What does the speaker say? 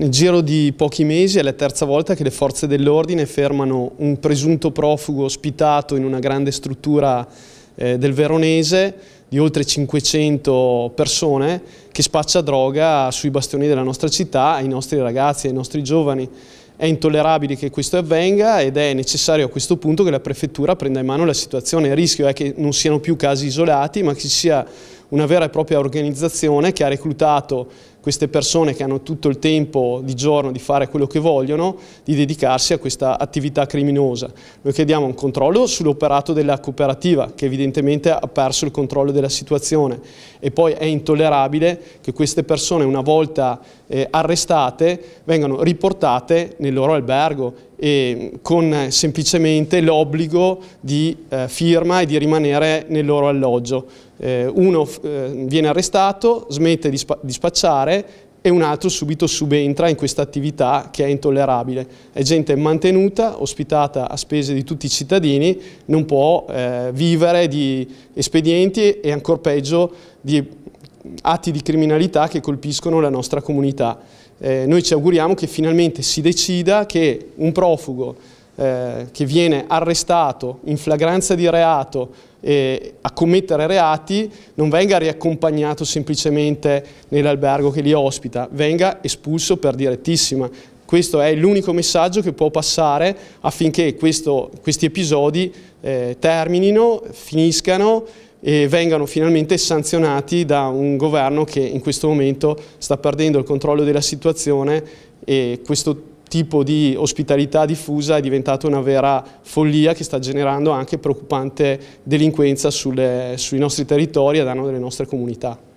Nel giro di pochi mesi è la terza volta che le forze dell'ordine fermano un presunto profugo ospitato in una grande struttura eh, del Veronese di oltre 500 persone che spaccia droga sui bastioni della nostra città, ai nostri ragazzi, ai nostri giovani. È intollerabile che questo avvenga ed è necessario a questo punto che la prefettura prenda in mano la situazione. Il rischio è che non siano più casi isolati ma che ci sia una vera e propria organizzazione che ha reclutato queste persone che hanno tutto il tempo di giorno di fare quello che vogliono, di dedicarsi a questa attività criminosa. Noi chiediamo un controllo sull'operato della cooperativa che evidentemente ha perso il controllo della situazione e poi è intollerabile che queste persone una volta eh, arrestate vengano riportate nel loro albergo e con eh, semplicemente l'obbligo di eh, firma e di rimanere nel loro alloggio. Eh, uno viene arrestato, smette di, di spacciare e un altro subito subentra in questa attività che è intollerabile. È gente mantenuta, ospitata a spese di tutti i cittadini, non può eh, vivere di espedienti e ancor peggio di atti di criminalità che colpiscono la nostra comunità. Eh, noi ci auguriamo che finalmente si decida che un profugo eh, che viene arrestato in flagranza di reato e a commettere reati non venga riaccompagnato semplicemente nell'albergo che li ospita, venga espulso per direttissima. Questo è l'unico messaggio che può passare affinché questo, questi episodi eh, terminino, finiscano e vengano finalmente sanzionati da un governo che in questo momento sta perdendo il controllo della situazione e questo tipo di ospitalità diffusa è diventata una vera follia che sta generando anche preoccupante delinquenza sulle, sui nostri territori a danno delle nostre comunità.